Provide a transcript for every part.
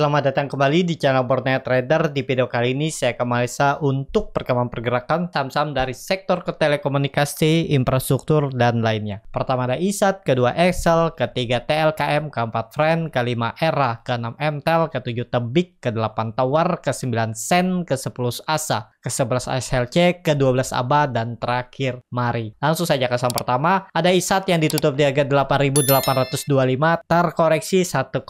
Selamat datang kembali di channel Borneo Trader. Di video kali ini saya akan analisa untuk perkembangan pergerakan saham-saham dari sektor ke telekomunikasi, infrastruktur, dan lainnya. Pertama ada ISAT, kedua Excel, ketiga TLKM, keempat Friend, kelima ERA, keenam MTEL, ketujuh Tebik, kedelapan Tower, kesembilan Sen, ke sepuluh ASA ke-11 ASLC, ke-12 ABA, dan terakhir Mari. Langsung saja ke saham pertama, ada ISAT yang ditutup di harga 8.825, terkoreksi 1,67%.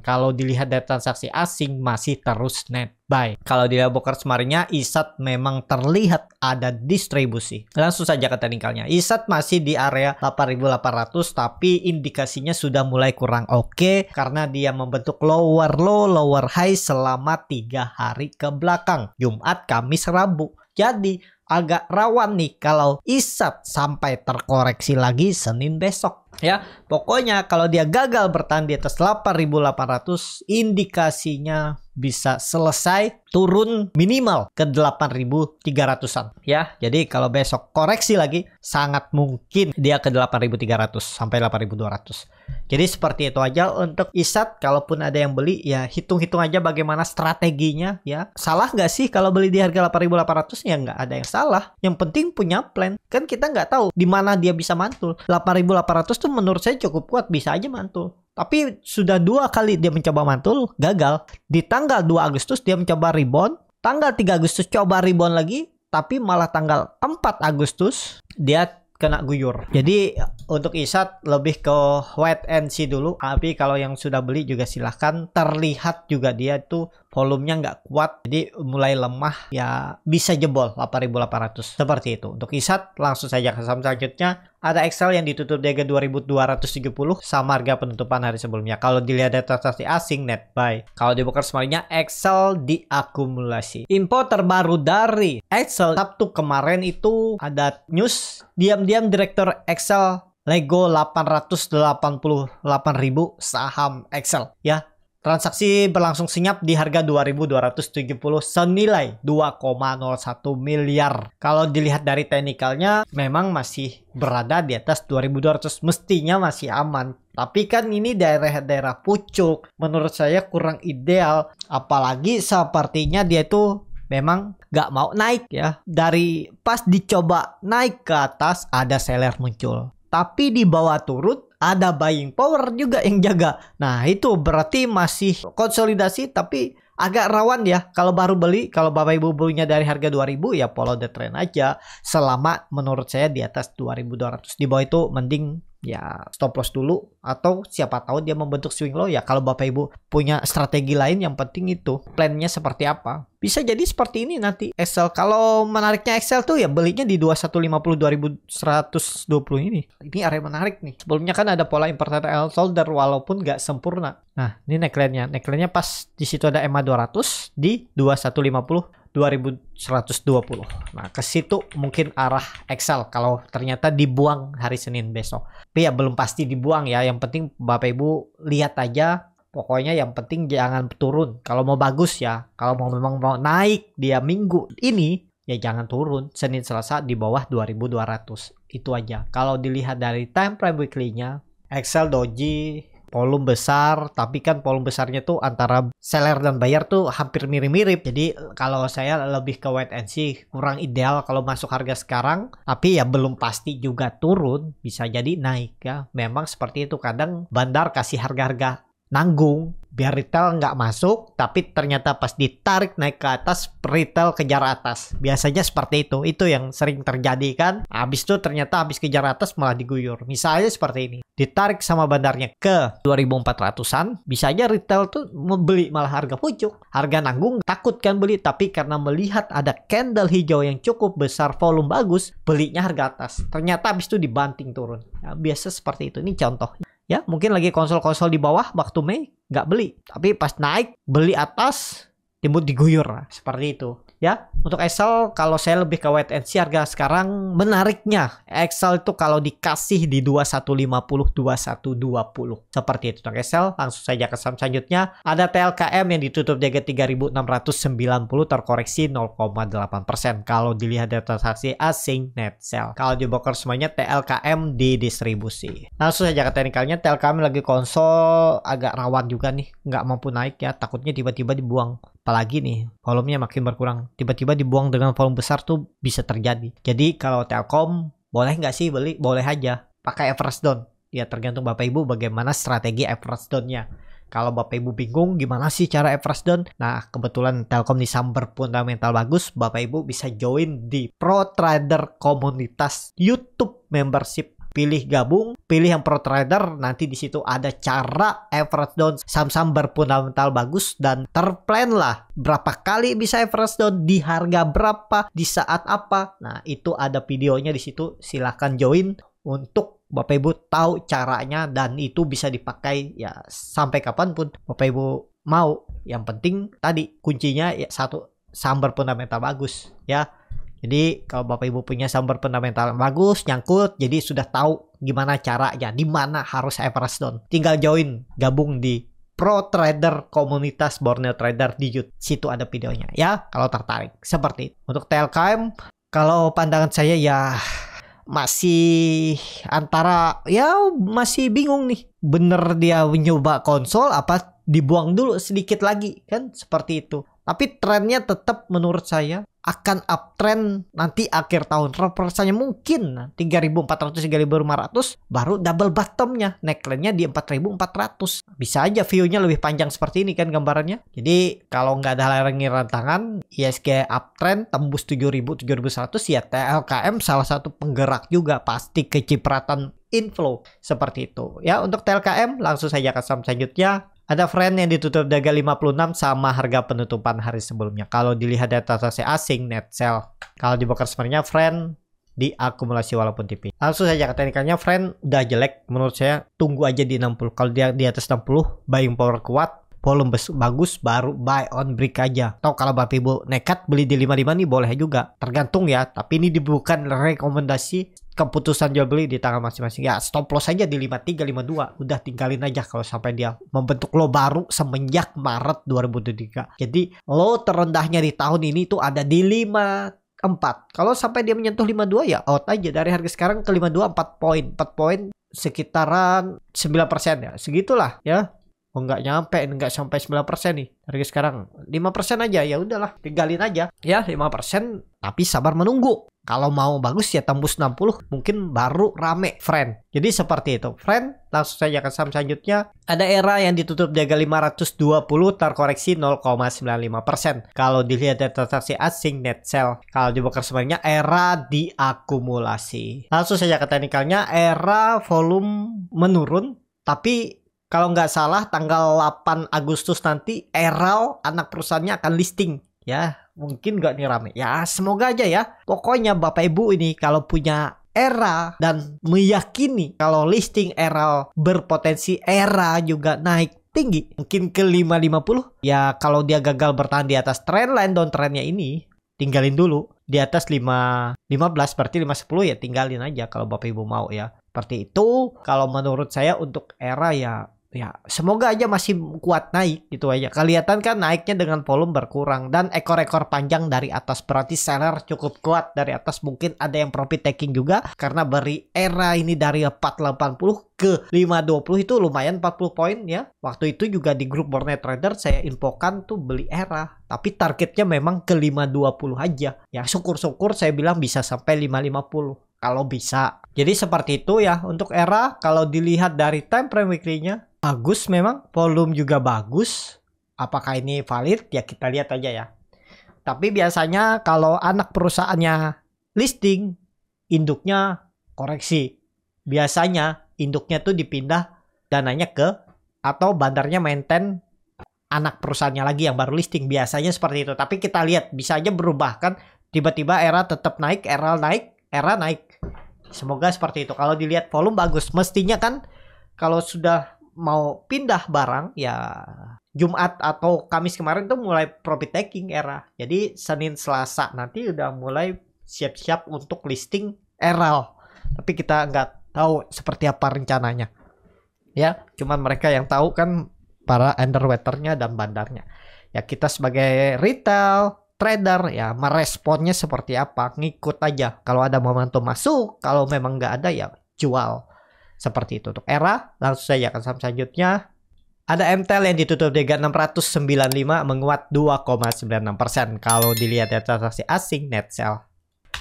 Kalau dilihat dari transaksi asing, masih terus net buy. Kalau di Labokers kemarinnya ISAT memang terlihat ada distribusi. Langsung saja ke teknikalnya. ISAT masih di area 8800 tapi indikasinya sudah mulai kurang oke okay, karena dia membentuk lower low, lower high selama tiga hari ke belakang. Jumat, Kamis, Rabu. Jadi agak rawan nih kalau isat sampai terkoreksi lagi Senin besok ya. Pokoknya kalau dia gagal bertahan di atas 8800 indikasinya bisa selesai turun minimal ke 8.300-an ya. Jadi kalau besok koreksi lagi sangat mungkin dia ke 8.300 sampai 8.200. Jadi seperti itu aja untuk ISAT kalaupun ada yang beli ya hitung-hitung aja bagaimana strateginya ya. Salah nggak sih kalau beli di harga 8.800 ya nggak ada yang salah. Yang penting punya plan. Kan kita nggak tahu di mana dia bisa mantul. 8.800 tuh menurut saya cukup kuat bisa aja mantul. Tapi sudah dua kali dia mencoba mantul, gagal. Di tanggal 2 Agustus dia mencoba rebound. Tanggal 3 Agustus coba rebound lagi, tapi malah tanggal 4 Agustus dia kena guyur. Jadi untuk Isat lebih ke wait and see dulu. Tapi kalau yang sudah beli juga silahkan. Terlihat juga dia tuh volumenya nggak kuat jadi mulai lemah ya bisa jebol 8800 seperti itu untuk isat langsung saja ke saham selanjutnya ada Excel yang ditutup di harga 2270 sama harga penutupan hari sebelumnya kalau dilihat dari transaksi asing net buy kalau dibuka semuanya Excel diakumulasi info terbaru dari Excel Sabtu kemarin itu ada news diam-diam direktur Excel Lego 888.000 saham Excel ya Transaksi berlangsung senyap di harga 2.270 senilai 2,01 miliar. Kalau dilihat dari teknikalnya memang masih berada di atas 2.200 mestinya masih aman. Tapi kan ini daerah-daerah pucuk menurut saya kurang ideal. Apalagi sepertinya dia itu memang gak mau naik ya. Dari pas dicoba naik ke atas ada seller muncul. Tapi di bawah turut ada buying power juga yang jaga. Nah, itu berarti masih konsolidasi tapi agak rawan ya kalau baru beli kalau Bapak Ibu belinya dari harga 2000 ya follow the trend aja selama menurut saya di atas 2200 di bawah itu mending ya stop loss dulu atau siapa tahu dia membentuk swing low ya kalau Bapak Ibu punya strategi lain yang penting itu plannya seperti apa bisa jadi seperti ini nanti Excel kalau menariknya Excel tuh ya belinya di 2150 2120 ini ini area menarik nih sebelumnya kan ada pola inverted L solder walaupun nggak sempurna nah ini neckline-nya neckline-nya pas di situ ada MA 200 di 2150 2120. Nah, ke situ mungkin arah Excel kalau ternyata dibuang hari Senin besok. Tapi ya belum pasti dibuang ya, yang penting Bapak Ibu lihat aja Pokoknya yang penting jangan turun. Kalau mau bagus ya, kalau mau memang mau naik dia minggu ini ya jangan turun. Senin Selasa di bawah 2200. Itu aja. Kalau dilihat dari time frame weekly-nya, Excel Doji volume besar tapi kan volume besarnya tuh antara seller dan buyer tuh hampir mirip-mirip jadi kalau saya lebih ke wait and see kurang ideal kalau masuk harga sekarang tapi ya belum pasti juga turun bisa jadi naik ya memang seperti itu kadang bandar kasih harga-harga nanggung biar retail nggak masuk tapi ternyata pas ditarik naik ke atas retail kejar atas biasanya seperti itu itu yang sering terjadi kan habis itu ternyata habis kejar atas malah diguyur misalnya seperti ini ditarik sama bandarnya ke 2400an bisa aja retail tuh membeli malah harga pucuk harga nanggung takut kan beli tapi karena melihat ada candle hijau yang cukup besar volume bagus belinya harga atas ternyata habis itu dibanting turun nah, biasa seperti itu ini contohnya ya mungkin lagi konsol-konsol di bawah waktu Mei nggak beli tapi pas naik beli atas timbul diguyur nah, seperti itu ya untuk Excel kalau saya lebih ke wait and see harga sekarang menariknya Excel itu kalau dikasih di 2150 2120 seperti itu untuk Excel langsung saja ke saham selanjutnya ada TLKM yang ditutup jaga 3690 terkoreksi 0,8% kalau dilihat dari transaksi asing net sell kalau di broker semuanya TLKM di distribusi langsung saja ke teknikalnya TLKM lagi konsol agak rawan juga nih nggak mampu naik ya takutnya tiba-tiba dibuang apalagi nih volumenya makin berkurang tiba-tiba dibuang dengan volume besar tuh bisa terjadi jadi kalau telkom boleh nggak sih beli boleh aja pakai Everest down ya tergantung bapak ibu bagaimana strategi average nya kalau bapak ibu bingung gimana sih cara Everest down nah kebetulan telkom di samber fundamental bagus bapak ibu bisa join di pro trader komunitas youtube membership pilih gabung, pilih yang pro trader, nanti di situ ada cara average down saham-saham berfundamental bagus dan terplan lah berapa kali bisa average down di harga berapa di saat apa. Nah, itu ada videonya di situ, silahkan join untuk Bapak Ibu tahu caranya dan itu bisa dipakai ya sampai kapanpun Bapak Ibu mau. Yang penting tadi kuncinya ya satu sambar fundamental bagus ya. Jadi kalau Bapak Ibu punya sumber fundamental yang bagus, nyangkut, jadi sudah tahu gimana caranya, di mana harus Everest down. Tinggal join, gabung di Pro Trader Komunitas Borneo Trader di YouTube. Situ ada videonya ya, kalau tertarik. Seperti itu. Untuk TLKM, kalau pandangan saya ya masih antara ya masih bingung nih. Bener dia nyoba konsol apa dibuang dulu sedikit lagi kan seperti itu. Tapi trennya tetap menurut saya akan uptrend nanti akhir tahun. Reversanya mungkin 3.400 3.500 baru double bottomnya. Neckline-nya di 4.400. Bisa aja view-nya lebih panjang seperti ini kan gambarannya. Jadi kalau nggak ada larangan tangan, ISG uptrend tembus 7.000 7.100 ya TLKM salah satu penggerak juga pasti kecipratan inflow seperti itu. Ya untuk TLKM langsung saja ke saham selanjutnya ada friend yang ditutup daga 56 sama harga penutupan hari sebelumnya. Kalau dilihat dari transaksi asing net sell. Kalau dibuka sebenarnya friend diakumulasi walaupun tipis. Langsung saja ke teknikalnya friend udah jelek menurut saya tunggu aja di 60. Kalau dia di atas 60 buying power kuat volume bagus baru buy on break aja atau kalau bapak ibu nekat beli di 55 nih boleh juga tergantung ya tapi ini bukan rekomendasi keputusan jual beli di tangan masing-masing ya stop loss aja di 53 52 udah tinggalin aja kalau sampai dia membentuk low baru semenjak Maret 2023 jadi low terendahnya di tahun ini tuh ada di 5 4. Kalau sampai dia menyentuh 52 ya out aja dari harga sekarang ke 52 4 poin. 4 poin sekitaran 9% ya. Segitulah ya. Oh nggak nyampe, nggak sampai 9% nih. Harga sekarang 5% aja ya udahlah, tinggalin aja. Ya 5% tapi sabar menunggu. Kalau mau bagus ya tembus 60 mungkin baru rame friend. Jadi seperti itu. Friend, langsung saja ke saham selanjutnya. Ada era yang ditutup jaga 520 terkoreksi 0,95%. Kalau dilihat dari transaksi asing net sell. Kalau dibuka sebenarnya era diakumulasi. Langsung saja ke teknikalnya era volume menurun tapi kalau nggak salah tanggal 8 Agustus nanti Eral anak perusahaannya akan listing ya mungkin nggak nih rame ya semoga aja ya pokoknya bapak ibu ini kalau punya era dan meyakini kalau listing Era berpotensi era juga naik tinggi mungkin ke 550 ya kalau dia gagal bertahan di atas trendline downtrendnya ini tinggalin dulu di atas 5 15 berarti 510 ya tinggalin aja kalau Bapak Ibu mau ya seperti itu kalau menurut saya untuk era ya ya semoga aja masih kuat naik gitu aja. Kelihatan kan naiknya dengan volume berkurang dan ekor-ekor panjang dari atas berarti seller cukup kuat dari atas mungkin ada yang profit taking juga karena beri era ini dari 480 ke 520 itu lumayan 40 poin ya. Waktu itu juga di grup Bornet Trader saya infokan tuh beli era tapi targetnya memang ke 520 aja. Ya syukur-syukur saya bilang bisa sampai 550 kalau bisa jadi seperti itu ya untuk era kalau dilihat dari time frame weekly-nya bagus memang volume juga bagus. Apakah ini valid? Ya kita lihat aja ya. Tapi biasanya kalau anak perusahaannya listing induknya koreksi. Biasanya induknya tuh dipindah dananya ke atau bandarnya maintain anak perusahaannya lagi yang baru listing biasanya seperti itu tapi kita lihat bisa aja berubah kan tiba-tiba era tetap naik era naik era naik Semoga seperti itu. Kalau dilihat volume bagus, mestinya kan kalau sudah mau pindah barang ya Jumat atau Kamis kemarin tuh mulai profit taking era. Jadi Senin Selasa nanti udah mulai siap-siap untuk listing era. Tapi kita nggak tahu seperti apa rencananya. Ya, cuman mereka yang tahu kan para underwriternya dan bandarnya. Ya kita sebagai retail trader ya meresponnya seperti apa ngikut aja kalau ada momentum masuk kalau memang nggak ada ya jual seperti itu untuk era langsung saja ke saham selanjutnya ada MTL yang ditutup di 695 menguat 2,96% kalau dilihat dari transaksi asing net sell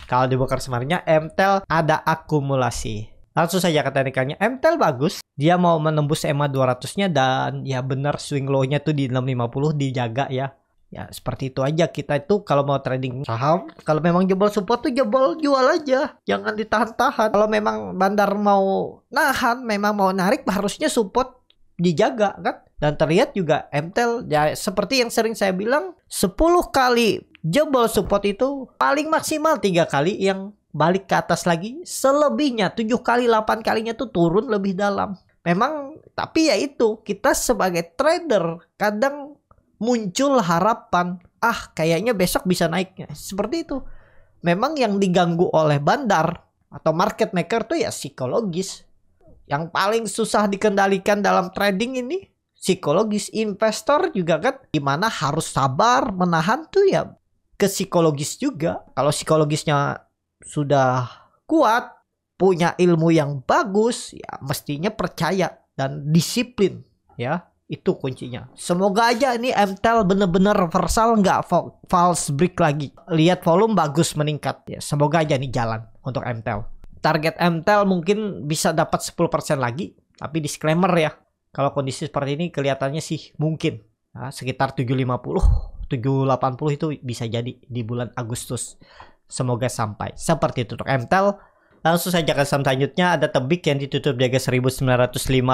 kalau dibuka semarnya MTL ada akumulasi langsung saja ke teknikalnya MTL bagus dia mau menembus EMA 200 nya dan ya benar swing low nya tuh di 650 dijaga ya ya seperti itu aja kita itu kalau mau trading saham kalau memang jebol support tuh jebol jual aja jangan ditahan-tahan kalau memang bandar mau nahan memang mau narik harusnya support dijaga kan dan terlihat juga MTEL ya seperti yang sering saya bilang 10 kali jebol support itu paling maksimal tiga kali yang balik ke atas lagi selebihnya 7 kali 8 kalinya tuh turun lebih dalam memang tapi ya itu kita sebagai trader kadang muncul harapan ah kayaknya besok bisa naiknya seperti itu memang yang diganggu oleh bandar atau market maker tuh ya psikologis yang paling susah dikendalikan dalam trading ini psikologis investor juga kan gimana harus sabar menahan tuh ya ke psikologis juga kalau psikologisnya sudah kuat punya ilmu yang bagus ya mestinya percaya dan disiplin ya itu kuncinya. Semoga aja ini MTEL bener-bener versal nggak false break lagi. Lihat volume bagus meningkat. Ya, semoga aja ini jalan untuk MTEL. Target MTEL mungkin bisa dapat 10% lagi. Tapi disclaimer ya. Kalau kondisi seperti ini kelihatannya sih mungkin. Nah, sekitar 750, 780 itu bisa jadi di bulan Agustus. Semoga sampai. Seperti itu untuk MTEL. Langsung saja ke saham selanjutnya ada Tebik yang ditutup di harga 1950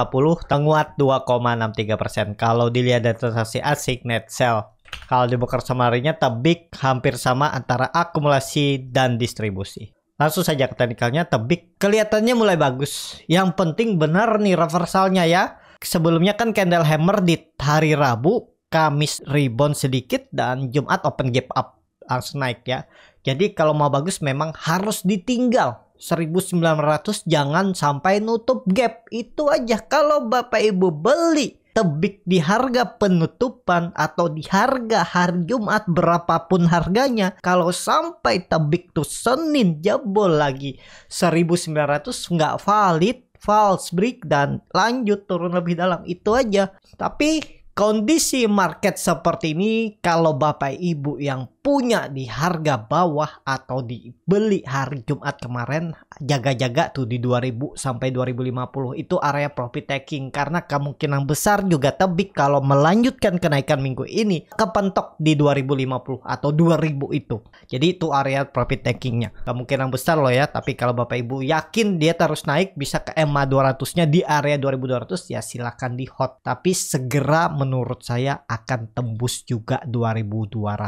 tenguat 2,63%. Kalau dilihat dari transaksi asik net sell. Kalau dibuka semarinya Tebik hampir sama antara akumulasi dan distribusi. Langsung saja ke teknikalnya Tebik kelihatannya mulai bagus. Yang penting benar nih reversalnya ya. Sebelumnya kan candle hammer di hari Rabu, Kamis rebound sedikit dan Jumat open gap up langsung naik ya. Jadi kalau mau bagus memang harus ditinggal 1900 jangan sampai nutup gap itu aja kalau bapak ibu beli tebik di harga penutupan atau di harga hari Jumat berapapun harganya kalau sampai tebik tuh Senin jebol lagi 1900 nggak valid false break dan lanjut turun lebih dalam itu aja tapi kondisi market seperti ini kalau bapak ibu yang punya di harga bawah atau dibeli hari Jumat kemarin jaga-jaga tuh di 2000 sampai 2050 itu area profit taking karena kemungkinan besar juga tebik kalau melanjutkan kenaikan minggu ini kepentok di 2050 atau 2000 itu jadi itu area profit takingnya kemungkinan besar loh ya tapi kalau Bapak Ibu yakin dia terus naik bisa ke MA 200 nya di area 2200 ya silahkan di hot tapi segera menurut saya akan tembus juga 2200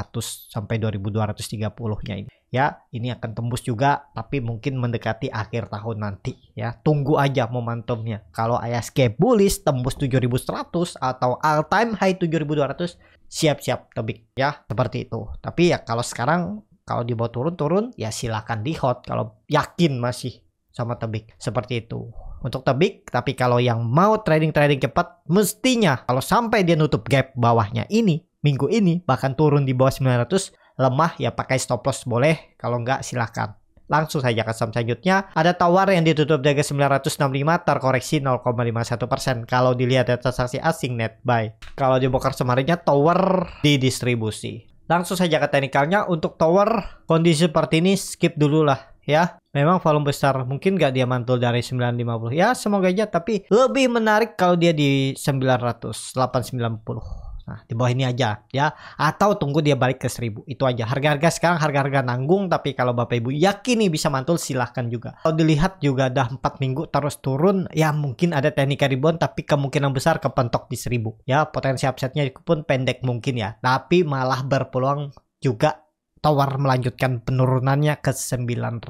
sampai sampai 2230-nya ini. Ya, ini akan tembus juga tapi mungkin mendekati akhir tahun nanti ya. Tunggu aja momentumnya. Kalau ISG bullish tembus 7100 atau all time high 7200, siap-siap tebik ya, seperti itu. Tapi ya kalau sekarang kalau dibawa turun-turun ya silakan di hot kalau yakin masih sama tebik seperti itu untuk tebik tapi kalau yang mau trading-trading cepat mestinya kalau sampai dia nutup gap bawahnya ini minggu ini bahkan turun di bawah 900 lemah ya pakai stop loss boleh kalau nggak silahkan langsung saja ke saham selanjutnya ada tawar yang ditutup dari 965 terkoreksi 0,51% kalau dilihat dari transaksi asing net buy kalau dibongkar broker semarinnya tower didistribusi langsung saja ke teknikalnya untuk tower kondisi seperti ini skip dulu lah ya memang volume besar mungkin nggak dia mantul dari 950 ya semoga aja tapi lebih menarik kalau dia di 900 890 Nah, di bawah ini aja ya. Atau tunggu dia balik ke 1000. Itu aja. Harga-harga sekarang harga-harga nanggung tapi kalau Bapak Ibu yakin nih bisa mantul silahkan juga. Kalau dilihat juga dah 4 minggu terus turun ya mungkin ada teknik rebound tapi kemungkinan besar kepentok di 1000 ya. Potensi upsetnya pun pendek mungkin ya. Tapi malah berpeluang juga Tower melanjutkan penurunannya ke 900.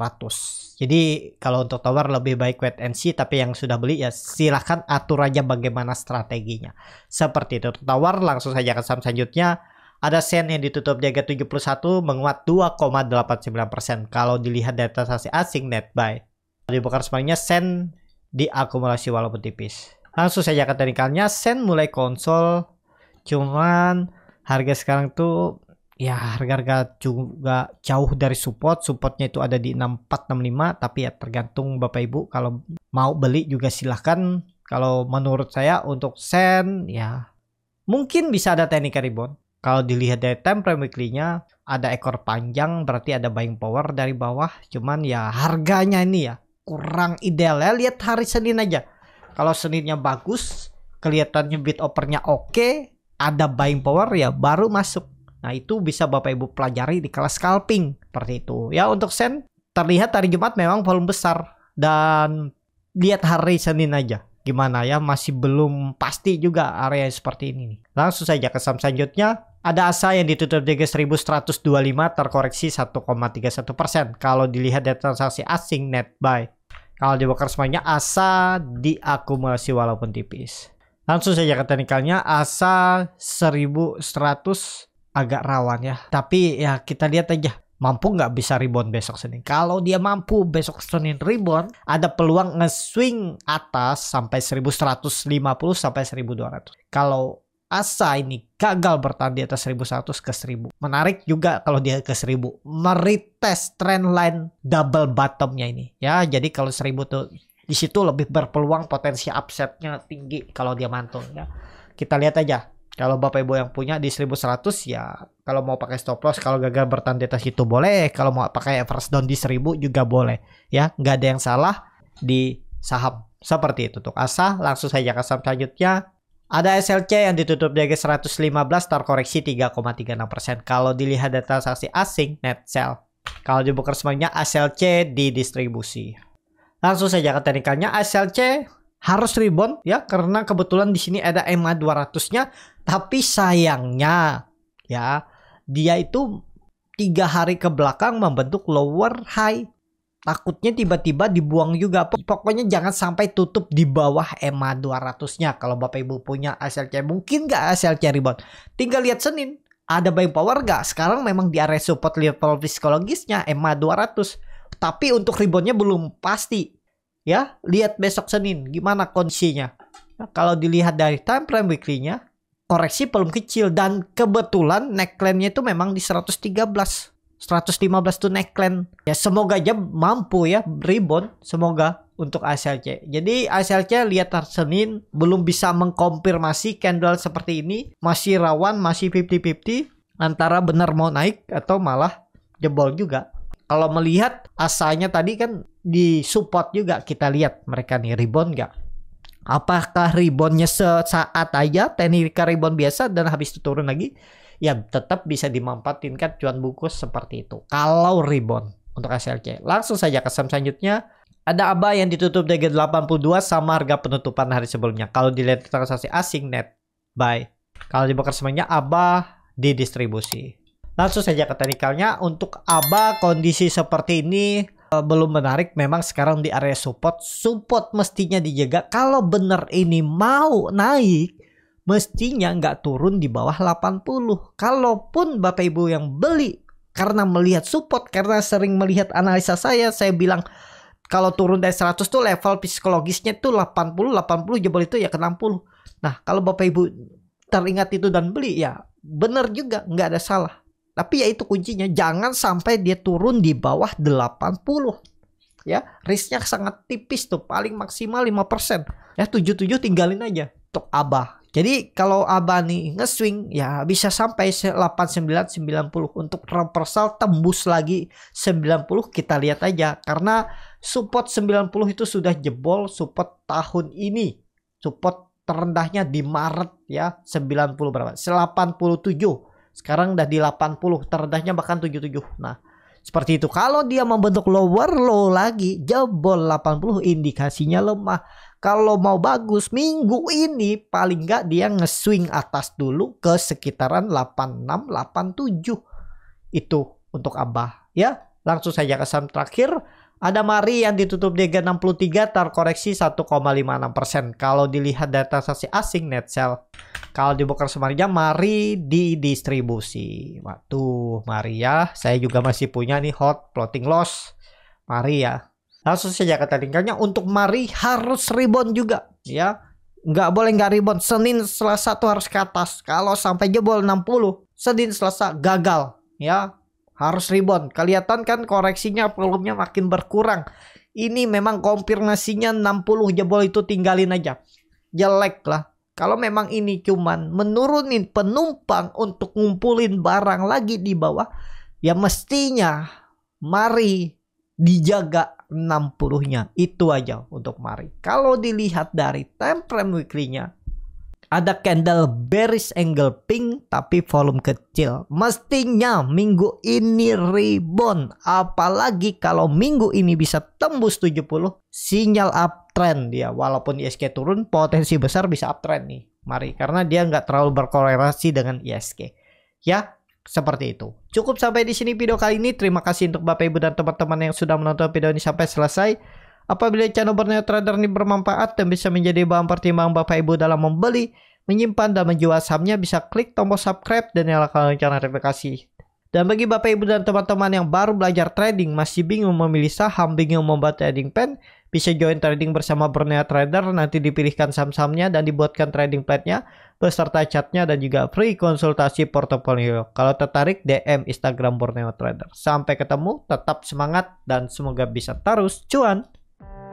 Jadi kalau untuk Tower lebih baik wait and see tapi yang sudah beli ya silahkan atur aja bagaimana strateginya. Seperti itu. Tower langsung saja ke saham selanjutnya. Ada sen yang ditutup jaga 71 menguat 2,89%. Kalau dilihat dari transaksi asing net buy. Dibuka semuanya sen diakumulasi walaupun tipis. Langsung saja ke teknikalnya sen mulai konsol cuman harga sekarang tuh ya harga-harga juga jauh dari support supportnya itu ada di 6465 tapi ya tergantung Bapak Ibu kalau mau beli juga silahkan kalau menurut saya untuk sen ya mungkin bisa ada teknik rebound kalau dilihat dari time frame weekly-nya ada ekor panjang berarti ada buying power dari bawah cuman ya harganya ini ya kurang ideal ya lihat hari Senin aja kalau Seninnya bagus kelihatannya bid opernya oke okay, ada buying power ya baru masuk Nah itu bisa Bapak Ibu pelajari di kelas scalping seperti itu. Ya untuk sen terlihat hari Jumat memang volume besar dan lihat hari Senin aja gimana ya masih belum pasti juga area seperti ini nih. Langsung saja ke saham selanjutnya. Ada ASA yang ditutup di 1125 terkoreksi 1,31%. Kalau dilihat dari transaksi asing net buy. Kalau dibakar semuanya ASA diakumulasi walaupun tipis. Langsung saja ke teknikalnya ASA 1100 agak rawan ya. Tapi ya kita lihat aja mampu nggak bisa rebound besok Senin. Kalau dia mampu besok Senin rebound, ada peluang nge-swing atas sampai 1150 sampai 1200. Kalau Asa ini gagal bertahan di atas 1100 ke 1000. Menarik juga kalau dia ke 1000. Meretest trend line double bottomnya ini. Ya, jadi kalau 1000 tuh di situ lebih berpeluang potensi upsetnya tinggi kalau dia mantul ya. Kita lihat aja kalau Bapak Ibu yang punya di 1100 ya kalau mau pakai stop loss, kalau gagal bertahan di atas itu boleh, kalau mau pakai first down di 1000 juga boleh ya. nggak ada yang salah di saham seperti itu untuk ASA. Langsung saja ke saham selanjutnya. Ada SLC yang ditutup di harga 115 terkoreksi 3,36%. Kalau dilihat data saksi asing net sell. Kalau dibuka semuanya SLC di distribusi. Langsung saja ke teknikalnya SLC harus rebound ya karena kebetulan di sini ada MA 200-nya tapi sayangnya ya dia itu tiga hari ke belakang membentuk lower high takutnya tiba-tiba dibuang juga pokoknya jangan sampai tutup di bawah MA 200-nya kalau Bapak Ibu punya SLC mungkin nggak SLC rebound tinggal lihat Senin ada buying power nggak sekarang memang di area support level psikologisnya MA 200 tapi untuk reboundnya belum pasti ya lihat besok Senin gimana kondisinya nah, kalau dilihat dari time frame weekly-nya koreksi belum kecil dan kebetulan neckline-nya itu memang di 113 115 tuh neckline ya semoga aja mampu ya rebound semoga untuk ACLC. Jadi ACLC lihat hari Senin belum bisa mengkonfirmasi candle seperti ini masih rawan masih 50-50 antara benar mau naik atau malah jebol juga. Kalau melihat asalnya tadi kan di support juga kita lihat mereka nih rebound nggak apakah reboundnya sesaat aja teknik rebound biasa dan habis itu turun lagi ya tetap bisa dimanfaatin kan cuan bukus seperti itu kalau rebound untuk SLC langsung saja ke selanjutnya ada aba yang ditutup dg 82 sama harga penutupan hari sebelumnya kalau dilihat transaksi asing net buy kalau dibakar semuanya aba didistribusi langsung saja ke teknikalnya untuk aba kondisi seperti ini Eh, belum menarik memang sekarang di area support support mestinya dijaga kalau bener ini mau naik mestinya nggak turun di bawah 80 kalaupun bapak ibu yang beli karena melihat support karena sering melihat analisa saya saya bilang kalau turun dari 100 tuh level psikologisnya tuh 80 80 jebol itu ya ke 60 nah kalau bapak ibu teringat itu dan beli ya bener juga nggak ada salah tapi ya itu kuncinya jangan sampai dia turun di bawah 80. Ya, risknya sangat tipis tuh, paling maksimal 5%. Ya, 77 tinggalin aja untuk abah. Jadi kalau abah nih nge-swing ya bisa sampai 89 90 untuk reversal tembus lagi 90 kita lihat aja karena support 90 itu sudah jebol support tahun ini. Support terendahnya di Maret ya 90 berapa? 87 sekarang udah di 80, terendahnya bahkan 77. Nah, seperti itu. Kalau dia membentuk lower low lagi, jebol 80 indikasinya lemah. Kalau mau bagus minggu ini paling nggak dia nge-swing atas dulu ke sekitaran 86, 87. Itu untuk Abah ya. Langsung saja ke saham terakhir ada Mari yang ditutup di 63 terkoreksi 1,56%. Kalau dilihat data transaksi asing net sell. Kalau dibuka semarja Mari didistribusi. Waktu Waduh, Mari ya. Saya juga masih punya nih hot floating loss. Mari ya. Langsung saja kata tingkatnya untuk Mari harus rebound juga ya. Nggak boleh nggak rebound. Senin Selasa tuh harus ke atas. Kalau sampai jebol 60, Senin Selasa gagal ya harus rebound. Kelihatan kan koreksinya volumenya makin berkurang. Ini memang konfirmasinya 60 jebol itu tinggalin aja. Jelek lah. Kalau memang ini cuman menurunin penumpang untuk ngumpulin barang lagi di bawah, ya mestinya mari dijaga 60-nya. Itu aja untuk mari. Kalau dilihat dari time frame weekly-nya, ada candle bearish angle pink tapi volume kecil. Mestinya minggu ini rebound. Apalagi kalau minggu ini bisa tembus 70 sinyal uptrend dia. Walaupun ISK turun potensi besar bisa uptrend nih. Mari karena dia nggak terlalu berkorelasi dengan ISK. Ya, seperti itu. Cukup sampai di sini video kali ini. Terima kasih untuk Bapak Ibu dan teman-teman yang sudah menonton video ini sampai selesai. Apabila channel Borneo Trader ini bermanfaat dan bisa menjadi bahan pertimbangan Bapak Ibu dalam membeli, menyimpan, dan menjual sahamnya, bisa klik tombol subscribe dan nyalakan lonceng notifikasi. Dan bagi Bapak Ibu dan teman-teman yang baru belajar trading, masih bingung memilih saham, bingung membuat trading plan, bisa join trading bersama Borneo Trader, nanti dipilihkan saham-sahamnya dan dibuatkan trading plan-nya, beserta chat-nya dan juga free konsultasi portofolio. Kalau tertarik, DM Instagram Borneo Trader. Sampai ketemu, tetap semangat, dan semoga bisa terus cuan! Thank you.